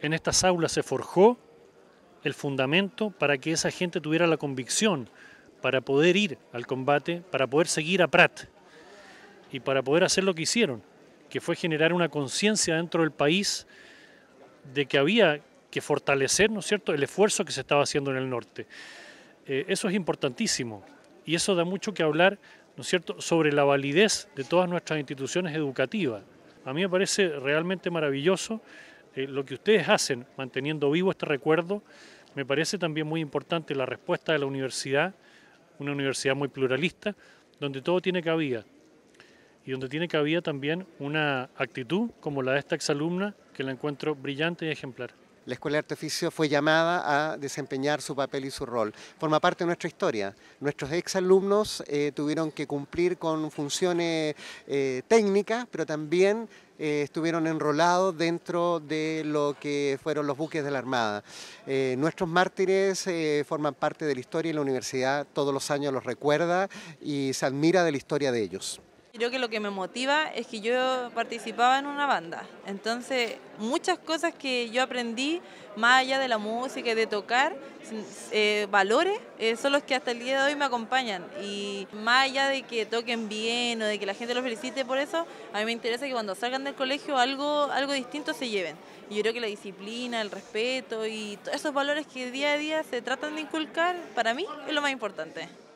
en estas aulas se forjó el fundamento para que esa gente tuviera la convicción para poder ir al combate, para poder seguir a Prat y para poder hacer lo que hicieron, que fue generar una conciencia dentro del país de que había que fortalecer, ¿no es cierto?, el esfuerzo que se estaba haciendo en el norte. Eh, eso es importantísimo y eso da mucho que hablar, ¿no es cierto?, sobre la validez de todas nuestras instituciones educativas. A mí me parece realmente maravilloso eh, lo que ustedes hacen manteniendo vivo este recuerdo, me parece también muy importante la respuesta de la universidad, una universidad muy pluralista, donde todo tiene cabida y donde tiene cabida también una actitud como la de esta exalumna que la encuentro brillante y ejemplar la Escuela de Artificio fue llamada a desempeñar su papel y su rol. Forma parte de nuestra historia. Nuestros exalumnos eh, tuvieron que cumplir con funciones eh, técnicas, pero también eh, estuvieron enrolados dentro de lo que fueron los buques de la Armada. nuestros mártires forman parte de la historia y la universidad todos los años los recuerda y se admira de la historia de ellos creo que lo que me motiva es que yo participaba en una banda. Entonces, muchas cosas que yo aprendí, más allá de la música y de tocar, eh, valores, eh, son los que hasta el día de hoy me acompañan. Y más allá de que toquen bien o de que la gente los felicite por eso, a mí me interesa que cuando salgan del colegio algo, algo distinto se lleven. Y yo creo que la disciplina, el respeto y todos esos valores que día a día se tratan de inculcar, para mí es lo más importante.